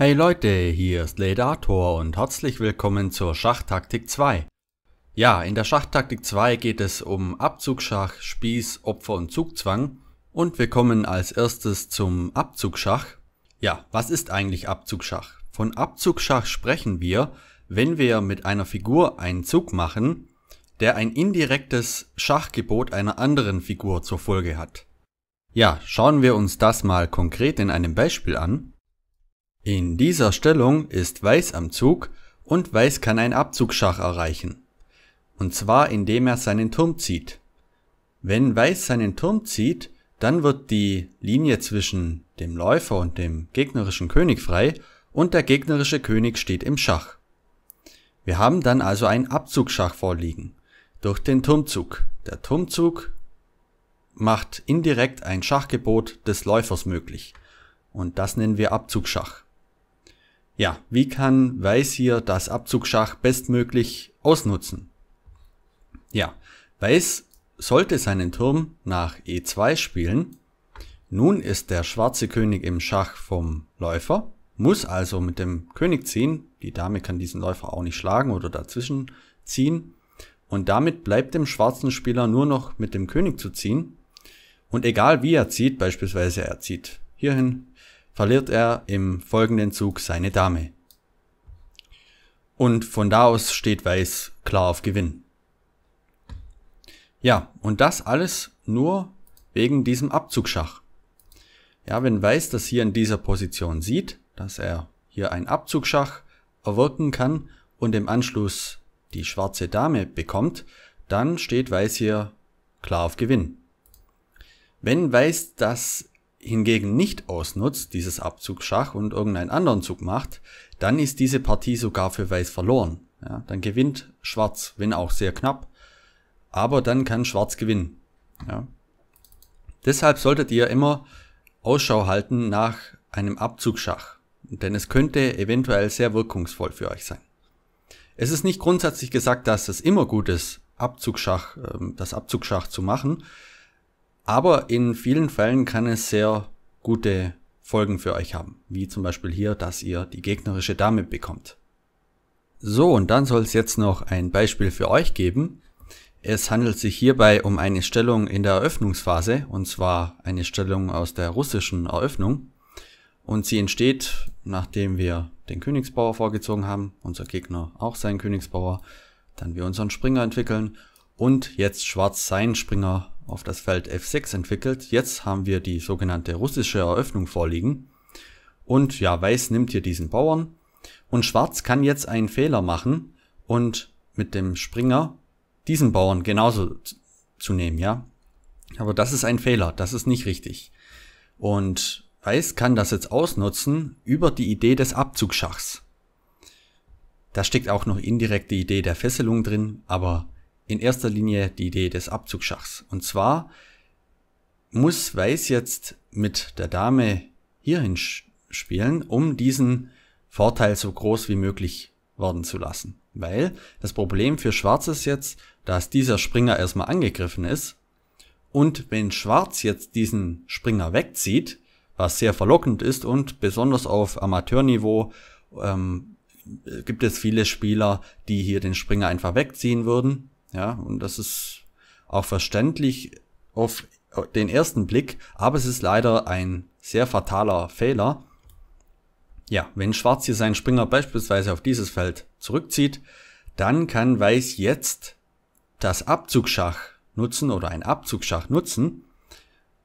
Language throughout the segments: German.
Hey Leute, hier ist Ledator und herzlich willkommen zur Schachtaktik 2. Ja, in der Schachtaktik 2 geht es um Abzugsschach, Spieß, Opfer und Zugzwang und wir kommen als erstes zum Abzugsschach. Ja, was ist eigentlich Abzugsschach? Von Abzugsschach sprechen wir, wenn wir mit einer Figur einen Zug machen, der ein indirektes Schachgebot einer anderen Figur zur Folge hat. Ja, schauen wir uns das mal konkret in einem Beispiel an. In dieser Stellung ist Weiß am Zug und Weiß kann ein Abzugsschach erreichen. Und zwar indem er seinen Turm zieht. Wenn Weiß seinen Turm zieht, dann wird die Linie zwischen dem Läufer und dem gegnerischen König frei und der gegnerische König steht im Schach. Wir haben dann also einen Abzugsschach vorliegen durch den Turmzug. Der Turmzug macht indirekt ein Schachgebot des Läufers möglich und das nennen wir Abzugsschach ja, wie kann Weiß hier das Abzugschach bestmöglich ausnutzen? Ja, Weiß sollte seinen Turm nach E2 spielen. Nun ist der schwarze König im Schach vom Läufer, muss also mit dem König ziehen. Die Dame kann diesen Läufer auch nicht schlagen oder dazwischen ziehen. Und damit bleibt dem schwarzen Spieler nur noch mit dem König zu ziehen. Und egal wie er zieht, beispielsweise er zieht hierhin, verliert er im folgenden Zug seine Dame. Und von da aus steht Weiß klar auf Gewinn. Ja, und das alles nur wegen diesem Abzugschach. Ja, wenn Weiß das hier in dieser Position sieht, dass er hier einen Abzugschach erwirken kann und im Anschluss die schwarze Dame bekommt, dann steht Weiß hier klar auf Gewinn. Wenn Weiß das hingegen nicht ausnutzt, dieses Abzugschach und irgendeinen anderen Zug macht, dann ist diese Partie sogar für Weiß verloren. Ja, dann gewinnt Schwarz, wenn auch sehr knapp. Aber dann kann Schwarz gewinnen. Ja. Deshalb solltet ihr immer Ausschau halten nach einem Abzugschach, denn es könnte eventuell sehr wirkungsvoll für euch sein. Es ist nicht grundsätzlich gesagt, dass es immer gut ist, Abzugschach, ähm, das Abzugschach zu machen. Aber in vielen Fällen kann es sehr gute Folgen für euch haben, wie zum Beispiel hier, dass ihr die gegnerische Dame bekommt. So, und dann soll es jetzt noch ein Beispiel für euch geben. Es handelt sich hierbei um eine Stellung in der Eröffnungsphase, und zwar eine Stellung aus der russischen Eröffnung. Und sie entsteht, nachdem wir den Königsbauer vorgezogen haben, unser Gegner auch seinen Königsbauer, dann wir unseren Springer entwickeln und jetzt Schwarz seinen Springer auf das Feld F6 entwickelt. Jetzt haben wir die sogenannte russische Eröffnung vorliegen. Und ja, Weiß nimmt hier diesen Bauern. Und Schwarz kann jetzt einen Fehler machen und mit dem Springer diesen Bauern genauso zu nehmen, ja. Aber das ist ein Fehler, das ist nicht richtig. Und Weiß kann das jetzt ausnutzen über die Idee des Abzugsschachs. Da steckt auch noch indirekte Idee der Fesselung drin, aber in erster Linie die Idee des Abzugschachs. Und zwar muss Weiß jetzt mit der Dame hierhin spielen, um diesen Vorteil so groß wie möglich werden zu lassen. Weil das Problem für Schwarz ist jetzt, dass dieser Springer erstmal angegriffen ist. Und wenn Schwarz jetzt diesen Springer wegzieht, was sehr verlockend ist und besonders auf Amateurniveau ähm, gibt es viele Spieler, die hier den Springer einfach wegziehen würden ja, und das ist auch verständlich auf den ersten Blick, aber es ist leider ein sehr fataler Fehler. Ja, wenn Schwarz hier seinen Springer beispielsweise auf dieses Feld zurückzieht, dann kann Weiß jetzt das Abzugschach nutzen oder ein Abzugschach nutzen.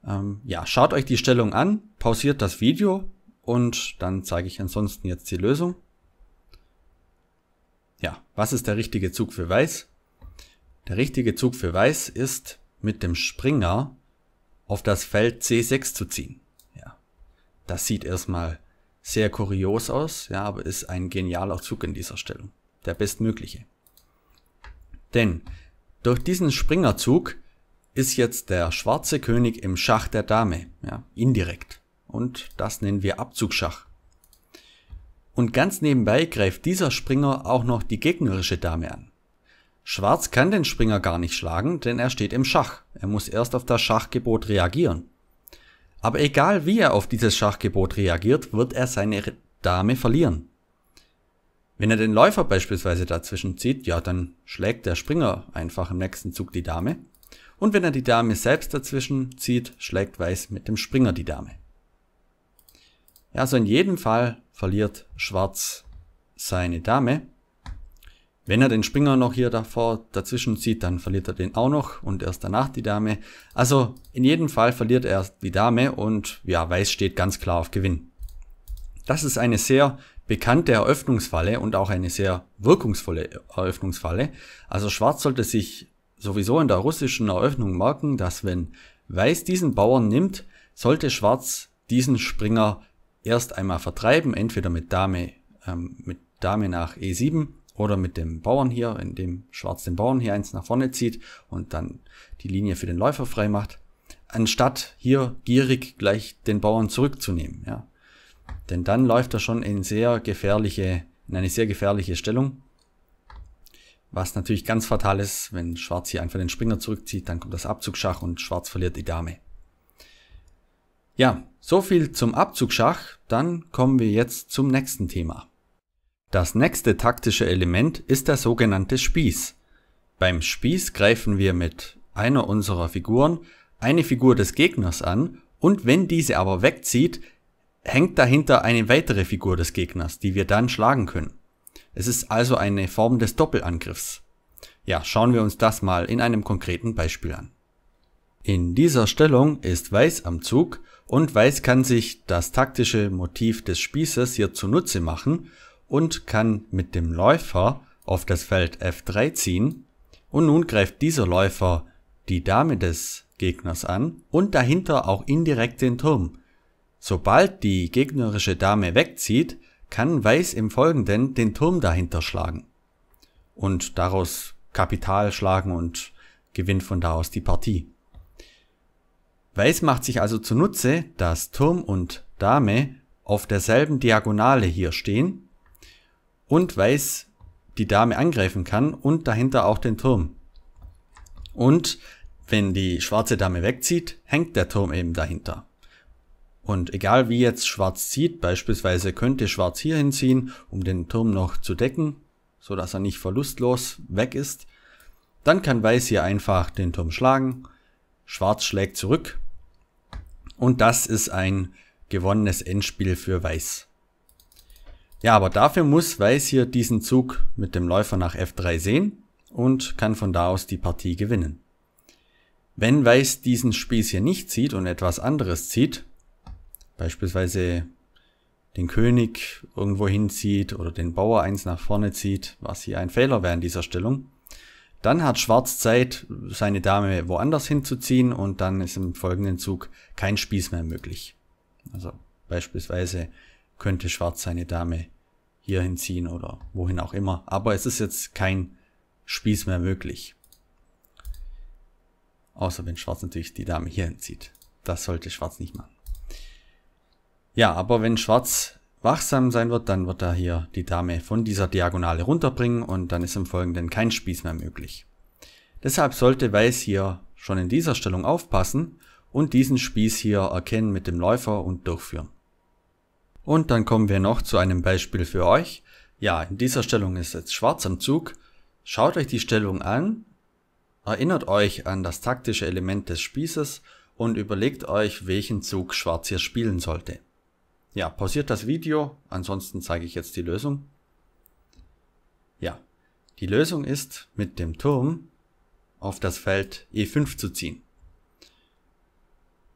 Ähm, ja, schaut euch die Stellung an, pausiert das Video und dann zeige ich ansonsten jetzt die Lösung. Ja, was ist der richtige Zug für Weiß? Der richtige Zug für Weiß ist, mit dem Springer auf das Feld C6 zu ziehen. Ja. Das sieht erstmal sehr kurios aus, ja, aber ist ein genialer Zug in dieser Stellung. Der bestmögliche. Denn durch diesen Springerzug ist jetzt der schwarze König im Schach der Dame, ja, indirekt. Und das nennen wir Abzugschach. Und ganz nebenbei greift dieser Springer auch noch die gegnerische Dame an. Schwarz kann den Springer gar nicht schlagen, denn er steht im Schach. Er muss erst auf das Schachgebot reagieren. Aber egal wie er auf dieses Schachgebot reagiert, wird er seine Dame verlieren. Wenn er den Läufer beispielsweise dazwischen zieht, ja, dann schlägt der Springer einfach im nächsten Zug die Dame. Und wenn er die Dame selbst dazwischen zieht, schlägt Weiß mit dem Springer die Dame. Ja, also in jedem Fall verliert Schwarz seine Dame. Wenn er den Springer noch hier davor dazwischen zieht, dann verliert er den auch noch und erst danach die Dame. Also in jedem Fall verliert er die Dame und ja, Weiß steht ganz klar auf Gewinn. Das ist eine sehr bekannte Eröffnungsfalle und auch eine sehr wirkungsvolle Eröffnungsfalle. Also Schwarz sollte sich sowieso in der russischen Eröffnung merken, dass wenn Weiß diesen Bauern nimmt, sollte Schwarz diesen Springer erst einmal vertreiben, entweder mit Dame, ähm, mit Dame nach E7 oder mit dem Bauern hier, in dem Schwarz den Bauern hier eins nach vorne zieht und dann die Linie für den Läufer frei macht, anstatt hier gierig gleich den Bauern zurückzunehmen. Ja. Denn dann läuft er schon in sehr gefährliche, in eine sehr gefährliche Stellung. Was natürlich ganz fatal ist, wenn Schwarz hier einfach den Springer zurückzieht, dann kommt das Abzugschach und Schwarz verliert die Dame. Ja, so viel zum Abzugschach. Dann kommen wir jetzt zum nächsten Thema. Das nächste taktische Element ist der sogenannte Spieß. Beim Spieß greifen wir mit einer unserer Figuren eine Figur des Gegners an und wenn diese aber wegzieht, hängt dahinter eine weitere Figur des Gegners, die wir dann schlagen können. Es ist also eine Form des Doppelangriffs. Ja, schauen wir uns das mal in einem konkreten Beispiel an. In dieser Stellung ist Weiß am Zug und Weiß kann sich das taktische Motiv des Spießes hier zunutze machen und kann mit dem Läufer auf das Feld F3 ziehen und nun greift dieser Läufer die Dame des Gegners an und dahinter auch indirekt den Turm. Sobald die gegnerische Dame wegzieht, kann Weiß im Folgenden den Turm dahinter schlagen und daraus Kapital schlagen und gewinnt von da aus die Partie. Weiß macht sich also zunutze, dass Turm und Dame auf derselben Diagonale hier stehen und weiß, die Dame angreifen kann und dahinter auch den Turm. Und wenn die schwarze Dame wegzieht, hängt der Turm eben dahinter. Und egal wie jetzt Schwarz zieht, beispielsweise könnte Schwarz hier hinziehen, um den Turm noch zu decken, so dass er nicht verlustlos weg ist. Dann kann Weiß hier einfach den Turm schlagen. Schwarz schlägt zurück. Und das ist ein gewonnenes Endspiel für Weiß. Ja, aber dafür muss Weiß hier diesen Zug mit dem Läufer nach F3 sehen und kann von da aus die Partie gewinnen. Wenn Weiß diesen Spieß hier nicht zieht und etwas anderes zieht, beispielsweise den König irgendwo hinzieht oder den Bauer eins nach vorne zieht, was hier ein Fehler wäre in dieser Stellung, dann hat Schwarz Zeit, seine Dame woanders hinzuziehen und dann ist im folgenden Zug kein Spieß mehr möglich. Also beispielsweise könnte Schwarz seine Dame hier hinziehen oder wohin auch immer. Aber es ist jetzt kein Spieß mehr möglich. Außer wenn Schwarz natürlich die Dame hier hinzieht. Das sollte Schwarz nicht machen. Ja, aber wenn Schwarz wachsam sein wird, dann wird er hier die Dame von dieser Diagonale runterbringen und dann ist im Folgenden kein Spieß mehr möglich. Deshalb sollte Weiß hier schon in dieser Stellung aufpassen und diesen Spieß hier erkennen mit dem Läufer und durchführen. Und dann kommen wir noch zu einem Beispiel für euch. Ja, in dieser Stellung ist jetzt schwarz am Zug. Schaut euch die Stellung an, erinnert euch an das taktische Element des Spießes und überlegt euch, welchen Zug schwarz hier spielen sollte. Ja, pausiert das Video, ansonsten zeige ich jetzt die Lösung. Ja, die Lösung ist, mit dem Turm auf das Feld E5 zu ziehen.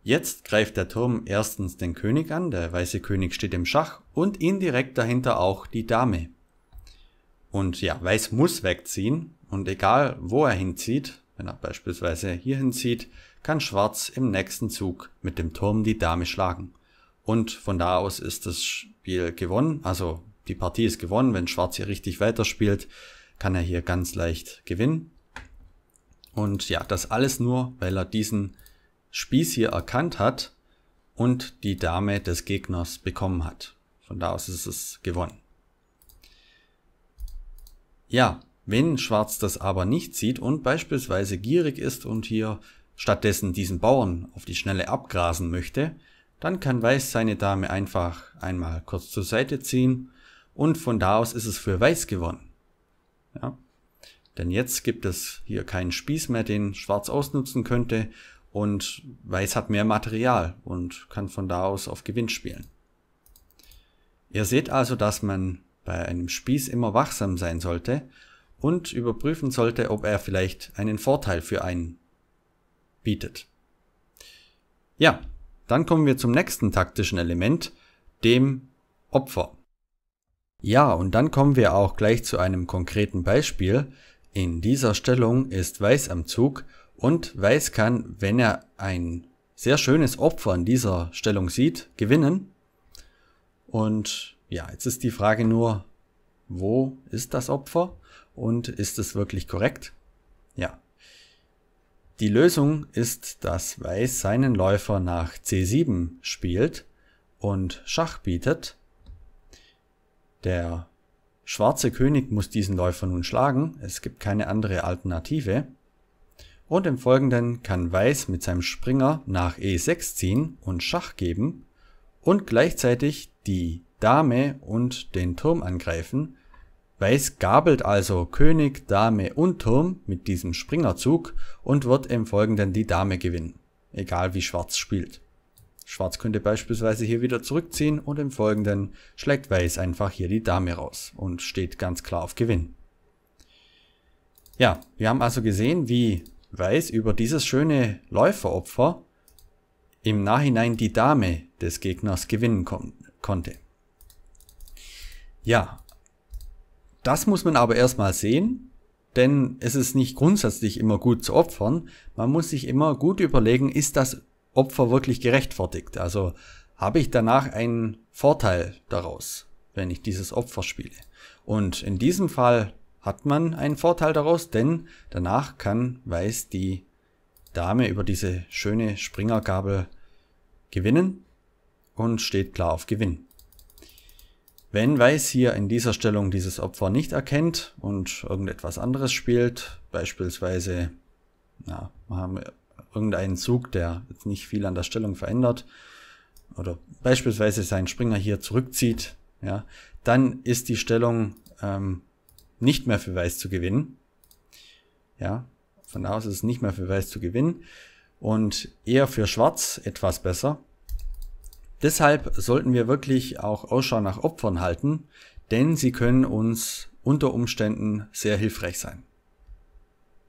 Jetzt greift der Turm erstens den König an, der weiße König steht im Schach und indirekt dahinter auch die Dame. Und ja, Weiß muss wegziehen und egal wo er hinzieht, wenn er beispielsweise hier hinzieht, kann Schwarz im nächsten Zug mit dem Turm die Dame schlagen. Und von da aus ist das Spiel gewonnen, also die Partie ist gewonnen, wenn Schwarz hier richtig weiterspielt, kann er hier ganz leicht gewinnen. Und ja, das alles nur, weil er diesen Spieß hier erkannt hat und die Dame des Gegners bekommen hat. Von da aus ist es gewonnen. Ja, wenn Schwarz das aber nicht sieht und beispielsweise gierig ist und hier stattdessen diesen Bauern auf die Schnelle abgrasen möchte, dann kann Weiß seine Dame einfach einmal kurz zur Seite ziehen und von da aus ist es für Weiß gewonnen. Ja? Denn jetzt gibt es hier keinen Spieß mehr, den Schwarz ausnutzen könnte und Weiß hat mehr Material und kann von da aus auf Gewinn spielen. Ihr seht also, dass man bei einem Spieß immer wachsam sein sollte und überprüfen sollte, ob er vielleicht einen Vorteil für einen bietet. Ja, dann kommen wir zum nächsten taktischen Element, dem Opfer. Ja, und dann kommen wir auch gleich zu einem konkreten Beispiel. In dieser Stellung ist Weiß am Zug und Weiß kann, wenn er ein sehr schönes Opfer in dieser Stellung sieht, gewinnen. Und ja, jetzt ist die Frage nur, wo ist das Opfer und ist es wirklich korrekt? Ja. Die Lösung ist, dass Weiß seinen Läufer nach C7 spielt und Schach bietet. Der schwarze König muss diesen Läufer nun schlagen. Es gibt keine andere Alternative und im Folgenden kann Weiß mit seinem Springer nach E6 ziehen und Schach geben und gleichzeitig die Dame und den Turm angreifen. Weiß gabelt also König, Dame und Turm mit diesem Springerzug und wird im Folgenden die Dame gewinnen, egal wie Schwarz spielt. Schwarz könnte beispielsweise hier wieder zurückziehen und im Folgenden schlägt Weiß einfach hier die Dame raus und steht ganz klar auf Gewinn. Ja, wir haben also gesehen, wie weiß über dieses schöne Läuferopfer im Nachhinein die Dame des Gegners gewinnen kon konnte. Ja, das muss man aber erstmal sehen, denn es ist nicht grundsätzlich immer gut zu opfern. Man muss sich immer gut überlegen, ist das Opfer wirklich gerechtfertigt? Also habe ich danach einen Vorteil daraus, wenn ich dieses Opfer spiele? Und in diesem Fall hat man einen Vorteil daraus, denn danach kann Weiß die Dame über diese schöne Springergabel gewinnen und steht klar auf Gewinn. Wenn Weiß hier in dieser Stellung dieses Opfer nicht erkennt und irgendetwas anderes spielt, beispielsweise ja, haben wir irgendeinen Zug, der jetzt nicht viel an der Stellung verändert, oder beispielsweise seinen Springer hier zurückzieht, ja, dann ist die Stellung ähm, nicht mehr für Weiß zu gewinnen. Ja, von da aus ist es nicht mehr für Weiß zu gewinnen und eher für Schwarz etwas besser. Deshalb sollten wir wirklich auch Ausschau nach Opfern halten, denn sie können uns unter Umständen sehr hilfreich sein.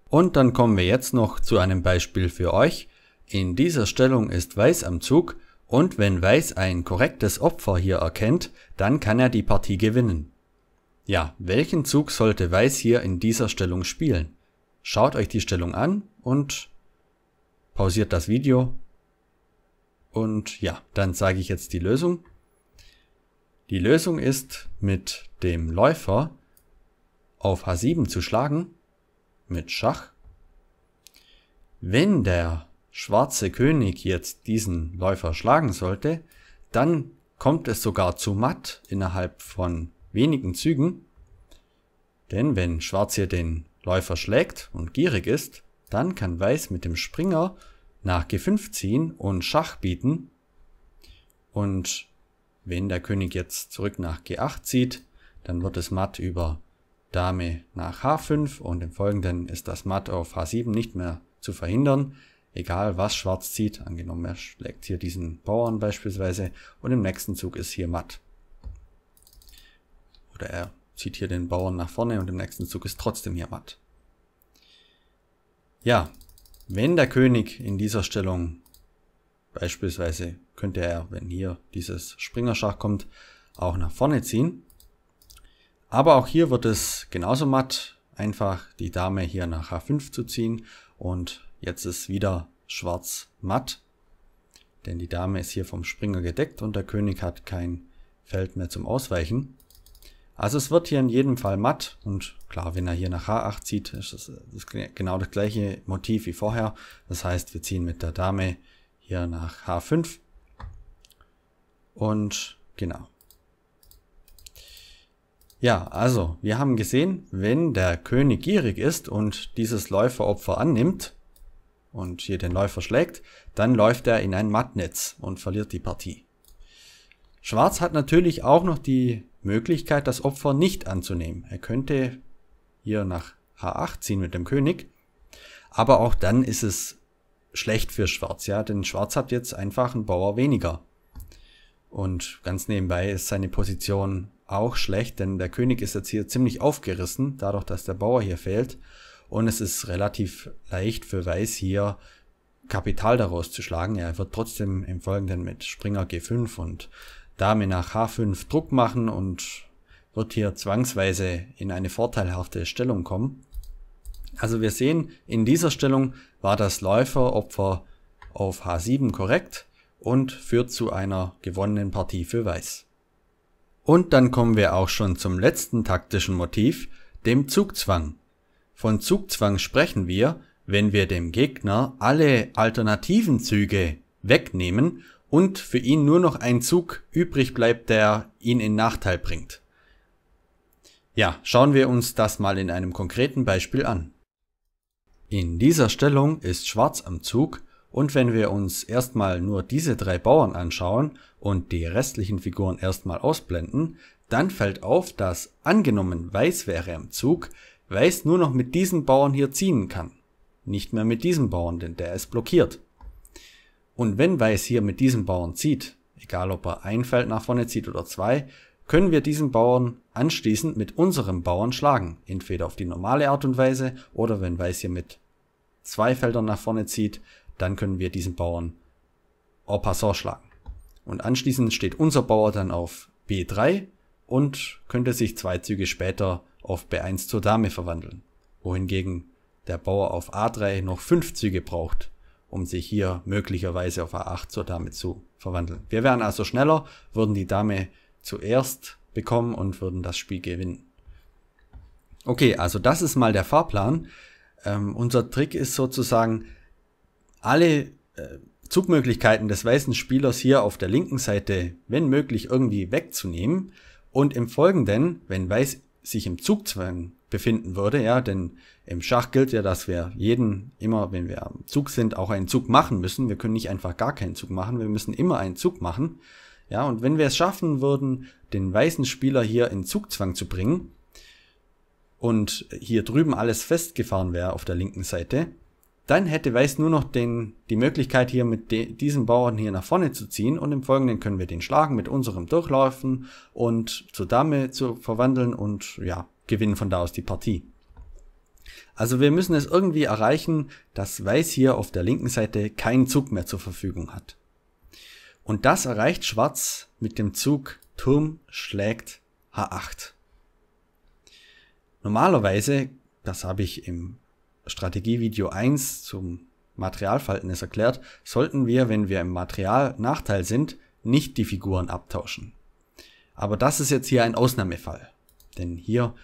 Und dann kommen wir jetzt noch zu einem Beispiel für euch. In dieser Stellung ist Weiß am Zug und wenn Weiß ein korrektes Opfer hier erkennt, dann kann er die Partie gewinnen. Ja, welchen Zug sollte Weiß hier in dieser Stellung spielen? Schaut euch die Stellung an und pausiert das Video. Und ja, dann zeige ich jetzt die Lösung. Die Lösung ist, mit dem Läufer auf H7 zu schlagen, mit Schach. Wenn der schwarze König jetzt diesen Läufer schlagen sollte, dann kommt es sogar zu Matt innerhalb von wenigen Zügen. Denn wenn Schwarz hier den Läufer schlägt und gierig ist, dann kann Weiß mit dem Springer nach G5 ziehen und Schach bieten. Und wenn der König jetzt zurück nach G8 zieht, dann wird es matt über Dame nach H5 und im Folgenden ist das Matt auf H7 nicht mehr zu verhindern. Egal was Schwarz zieht, angenommen er schlägt hier diesen Bauern beispielsweise und im nächsten Zug ist hier matt. Oder er zieht hier den Bauern nach vorne und im nächsten Zug ist trotzdem hier matt. Ja, wenn der König in dieser Stellung beispielsweise könnte er, wenn hier dieses Springerschach kommt, auch nach vorne ziehen. Aber auch hier wird es genauso matt, einfach die Dame hier nach H5 zu ziehen und jetzt ist wieder schwarz matt, denn die Dame ist hier vom Springer gedeckt und der König hat kein Feld mehr zum Ausweichen. Also es wird hier in jedem Fall matt und klar, wenn er hier nach H8 zieht, ist das, das äh, genau das gleiche Motiv wie vorher. Das heißt, wir ziehen mit der Dame hier nach H5 und genau. Ja, also wir haben gesehen, wenn der König gierig ist und dieses Läuferopfer annimmt und hier den Läufer schlägt, dann läuft er in ein Mattnetz und verliert die Partie. Schwarz hat natürlich auch noch die Möglichkeit, das Opfer nicht anzunehmen. Er könnte hier nach H8 ziehen mit dem König. Aber auch dann ist es schlecht für Schwarz, ja, denn Schwarz hat jetzt einfach einen Bauer weniger. Und ganz nebenbei ist seine Position auch schlecht, denn der König ist jetzt hier ziemlich aufgerissen, dadurch, dass der Bauer hier fehlt. Und es ist relativ leicht für Weiß hier Kapital daraus zu schlagen. Er wird trotzdem im Folgenden mit Springer G5 und Dame nach H5 Druck machen und wird hier zwangsweise in eine vorteilhafte Stellung kommen. Also wir sehen, in dieser Stellung war das Läuferopfer auf H7 korrekt und führt zu einer gewonnenen Partie für Weiß. Und dann kommen wir auch schon zum letzten taktischen Motiv, dem Zugzwang. Von Zugzwang sprechen wir, wenn wir dem Gegner alle alternativen Züge wegnehmen und für ihn nur noch ein Zug übrig bleibt, der ihn in Nachteil bringt. Ja, schauen wir uns das mal in einem konkreten Beispiel an. In dieser Stellung ist Schwarz am Zug und wenn wir uns erstmal nur diese drei Bauern anschauen und die restlichen Figuren erstmal ausblenden, dann fällt auf, dass angenommen Weiß wäre am Zug, Weiß nur noch mit diesen Bauern hier ziehen kann. Nicht mehr mit diesem Bauern, denn der ist blockiert. Und wenn Weiß hier mit diesem Bauern zieht, egal ob er ein Feld nach vorne zieht oder zwei, können wir diesen Bauern anschließend mit unserem Bauern schlagen. Entweder auf die normale Art und Weise oder wenn Weiß hier mit zwei Feldern nach vorne zieht, dann können wir diesen Bauern en passant schlagen. Und anschließend steht unser Bauer dann auf B3 und könnte sich zwei Züge später auf B1 zur Dame verwandeln, wohingegen der Bauer auf A3 noch fünf Züge braucht, um sich hier möglicherweise auf A8 zur Dame zu verwandeln. Wir wären also schneller, würden die Dame zuerst bekommen und würden das Spiel gewinnen. Okay, also das ist mal der Fahrplan. Ähm, unser Trick ist sozusagen, alle äh, Zugmöglichkeiten des weißen Spielers hier auf der linken Seite, wenn möglich, irgendwie wegzunehmen und im Folgenden, wenn weiß sich im Zugzwang befinden würde, ja, denn im Schach gilt ja, dass wir jeden immer, wenn wir am Zug sind, auch einen Zug machen müssen. Wir können nicht einfach gar keinen Zug machen, wir müssen immer einen Zug machen. Ja, und wenn wir es schaffen würden, den weißen Spieler hier in Zugzwang zu bringen und hier drüben alles festgefahren wäre auf der linken Seite, dann hätte Weiß nur noch den, die Möglichkeit hier mit de, diesem Bauern hier nach vorne zu ziehen und im Folgenden können wir den schlagen mit unserem Durchlaufen und zur Dame zu verwandeln und ja, gewinnen von da aus die Partie. Also wir müssen es irgendwie erreichen, dass Weiß hier auf der linken Seite keinen Zug mehr zur Verfügung hat. Und das erreicht Schwarz mit dem Zug Turm schlägt H8. Normalerweise, das habe ich im Strategievideo 1 zum Materialverhalten ist erklärt, sollten wir, wenn wir im Materialnachteil sind, nicht die Figuren abtauschen. Aber das ist jetzt hier ein Ausnahmefall, denn hier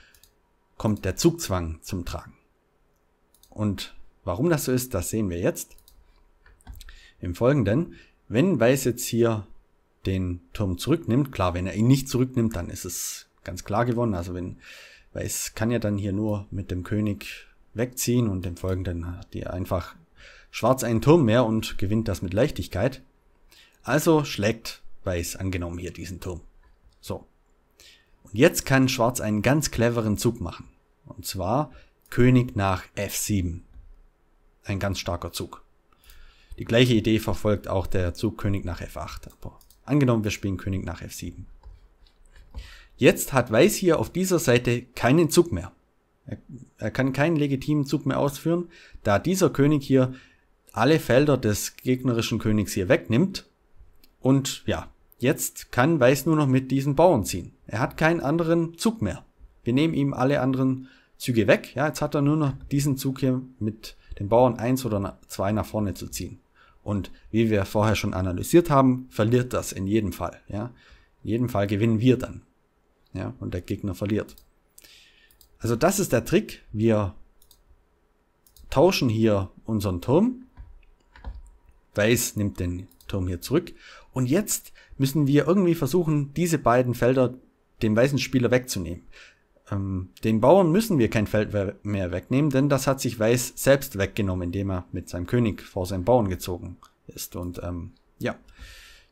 kommt der Zugzwang zum Tragen. Und warum das so ist, das sehen wir jetzt. Im Folgenden, wenn Weiß jetzt hier den Turm zurücknimmt, klar, wenn er ihn nicht zurücknimmt, dann ist es ganz klar geworden. Also wenn Weiß kann ja dann hier nur mit dem König wegziehen und im Folgenden hat die einfach schwarz einen Turm mehr und gewinnt das mit Leichtigkeit. Also schlägt Weiß angenommen hier diesen Turm. So. Und jetzt kann Schwarz einen ganz cleveren Zug machen. Und zwar König nach F7. Ein ganz starker Zug. Die gleiche Idee verfolgt auch der Zug König nach F8. Aber angenommen, wir spielen König nach F7. Jetzt hat Weiß hier auf dieser Seite keinen Zug mehr. Er, er kann keinen legitimen Zug mehr ausführen, da dieser König hier alle Felder des gegnerischen Königs hier wegnimmt. Und ja, jetzt kann Weiß nur noch mit diesen Bauern ziehen. Er hat keinen anderen Zug mehr. Wir nehmen ihm alle anderen Züge weg. Ja, jetzt hat er nur noch diesen Zug hier mit den Bauern eins oder zwei nach vorne zu ziehen. Und wie wir vorher schon analysiert haben, verliert das in jedem Fall. Ja, in jedem Fall gewinnen wir dann. Ja, und der Gegner verliert. Also das ist der Trick. Wir tauschen hier unseren Turm. Weiß nimmt den Turm hier zurück. Und jetzt müssen wir irgendwie versuchen, diese beiden Felder dem weißen Spieler wegzunehmen. Ähm, den Bauern müssen wir kein Feld mehr wegnehmen, denn das hat sich Weiß selbst weggenommen, indem er mit seinem König vor seinen Bauern gezogen ist. Und ähm, ja,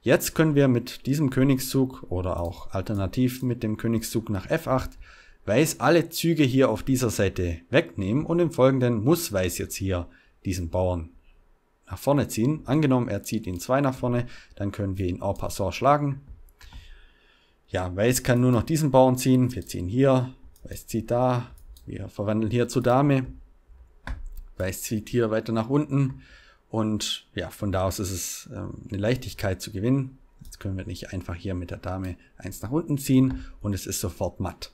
jetzt können wir mit diesem Königszug oder auch alternativ mit dem Königszug nach F8 Weiß alle Züge hier auf dieser Seite wegnehmen und im folgenden muss Weiß jetzt hier diesen Bauern nach vorne ziehen. Angenommen, er zieht ihn zwei nach vorne, dann können wir ihn en passant schlagen. Ja, Weiß kann nur noch diesen Bauern ziehen. Wir ziehen hier, Weiß zieht da, wir verwandeln hier zur Dame. Weiß zieht hier weiter nach unten. Und ja, von da aus ist es ähm, eine Leichtigkeit zu gewinnen. Jetzt können wir nicht einfach hier mit der Dame eins nach unten ziehen und es ist sofort matt.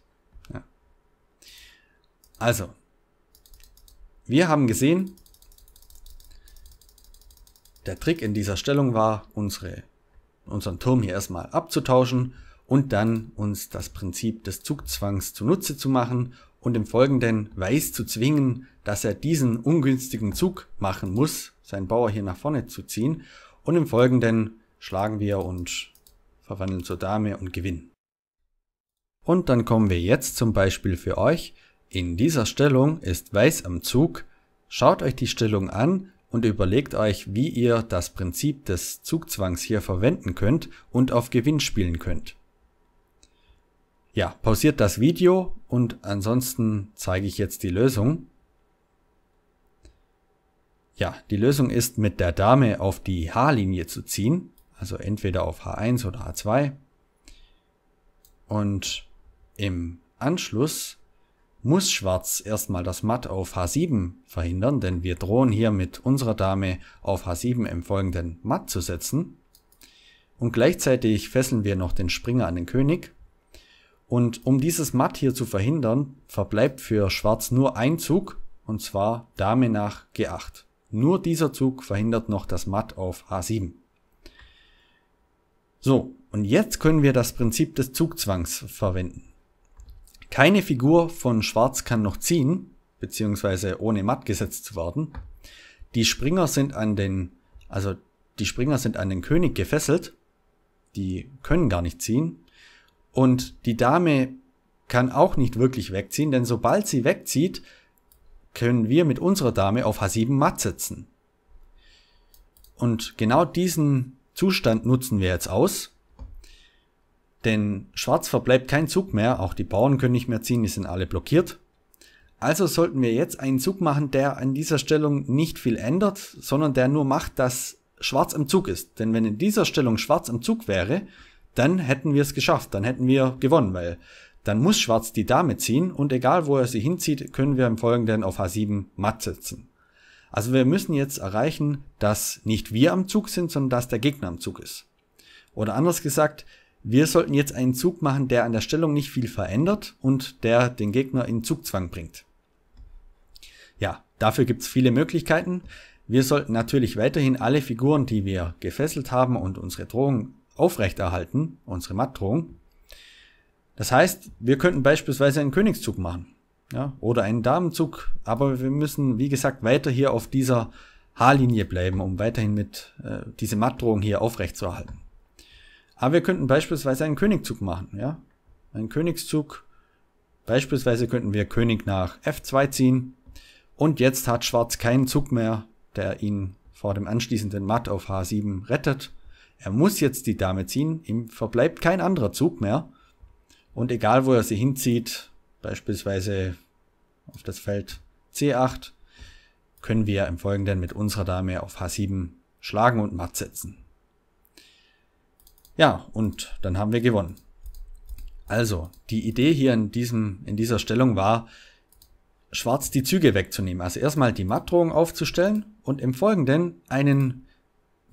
Also, wir haben gesehen, der Trick in dieser Stellung war, unsere, unseren Turm hier erstmal abzutauschen und dann uns das Prinzip des Zugzwangs zunutze zu machen und im Folgenden Weiß zu zwingen, dass er diesen ungünstigen Zug machen muss, seinen Bauer hier nach vorne zu ziehen und im Folgenden schlagen wir und verwandeln zur Dame und gewinnen. Und dann kommen wir jetzt zum Beispiel für euch in dieser Stellung ist Weiß am Zug. Schaut euch die Stellung an und überlegt euch, wie ihr das Prinzip des Zugzwangs hier verwenden könnt und auf Gewinn spielen könnt. Ja, pausiert das Video und ansonsten zeige ich jetzt die Lösung. Ja, die Lösung ist mit der Dame auf die H-Linie zu ziehen, also entweder auf H1 oder H2. Und im Anschluss muss Schwarz erstmal das Matt auf H7 verhindern, denn wir drohen hier mit unserer Dame auf H7 im folgenden Matt zu setzen. Und gleichzeitig fesseln wir noch den Springer an den König. Und um dieses Matt hier zu verhindern, verbleibt für Schwarz nur ein Zug, und zwar Dame nach G8. Nur dieser Zug verhindert noch das Matt auf H7. So, und jetzt können wir das Prinzip des Zugzwangs verwenden. Keine Figur von Schwarz kann noch ziehen, beziehungsweise ohne matt gesetzt zu werden. Die Springer sind an den, also die Springer sind an den König gefesselt. Die können gar nicht ziehen. Und die Dame kann auch nicht wirklich wegziehen, denn sobald sie wegzieht, können wir mit unserer Dame auf H7 matt setzen. Und genau diesen Zustand nutzen wir jetzt aus. Denn schwarz verbleibt kein Zug mehr, auch die Bauern können nicht mehr ziehen, die sind alle blockiert. Also sollten wir jetzt einen Zug machen, der an dieser Stellung nicht viel ändert, sondern der nur macht, dass schwarz am Zug ist. Denn wenn in dieser Stellung schwarz am Zug wäre, dann hätten wir es geschafft, dann hätten wir gewonnen, weil dann muss schwarz die Dame ziehen und egal wo er sie hinzieht, können wir im Folgenden auf H7 matt setzen. Also wir müssen jetzt erreichen, dass nicht wir am Zug sind, sondern dass der Gegner am Zug ist. Oder anders gesagt, wir sollten jetzt einen Zug machen, der an der Stellung nicht viel verändert und der den Gegner in Zugzwang bringt. Ja, dafür gibt es viele Möglichkeiten. Wir sollten natürlich weiterhin alle Figuren, die wir gefesselt haben und unsere Drohung aufrechterhalten, unsere Mattdrohung. Das heißt, wir könnten beispielsweise einen Königszug machen ja, oder einen Damenzug, aber wir müssen, wie gesagt, weiter hier auf dieser H-Linie bleiben, um weiterhin mit äh, diese Mattdrohung hier aufrechtzuerhalten. Aber wir könnten beispielsweise einen Königzug machen, ja. Einen Königszug. Beispielsweise könnten wir König nach F2 ziehen. Und jetzt hat Schwarz keinen Zug mehr, der ihn vor dem anschließenden Matt auf H7 rettet. Er muss jetzt die Dame ziehen. Ihm verbleibt kein anderer Zug mehr. Und egal, wo er sie hinzieht, beispielsweise auf das Feld C8, können wir im Folgenden mit unserer Dame auf H7 schlagen und matt setzen. Ja, und dann haben wir gewonnen. Also, die Idee hier in, diesem, in dieser Stellung war, schwarz die Züge wegzunehmen. Also erstmal die Mattdrohung aufzustellen und im Folgenden einen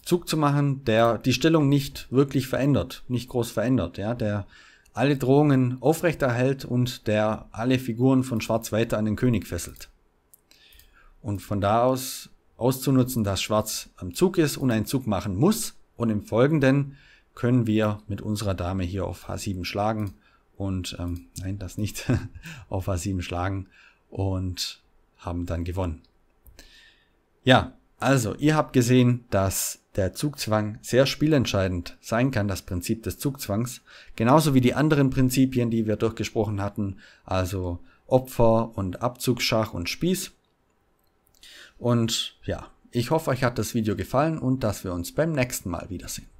Zug zu machen, der die Stellung nicht wirklich verändert, nicht groß verändert, ja, der alle Drohungen aufrechterhält und der alle Figuren von Schwarz weiter an den König fesselt. Und von da aus auszunutzen, dass Schwarz am Zug ist und einen Zug machen muss und im Folgenden können wir mit unserer Dame hier auf H7 schlagen und ähm, nein, das nicht, auf H7 schlagen und haben dann gewonnen. Ja, also ihr habt gesehen, dass der Zugzwang sehr spielentscheidend sein kann, das Prinzip des Zugzwangs, genauso wie die anderen Prinzipien, die wir durchgesprochen hatten, also Opfer und Abzugsschach und Spieß. Und ja, ich hoffe, euch hat das Video gefallen und dass wir uns beim nächsten Mal wiedersehen.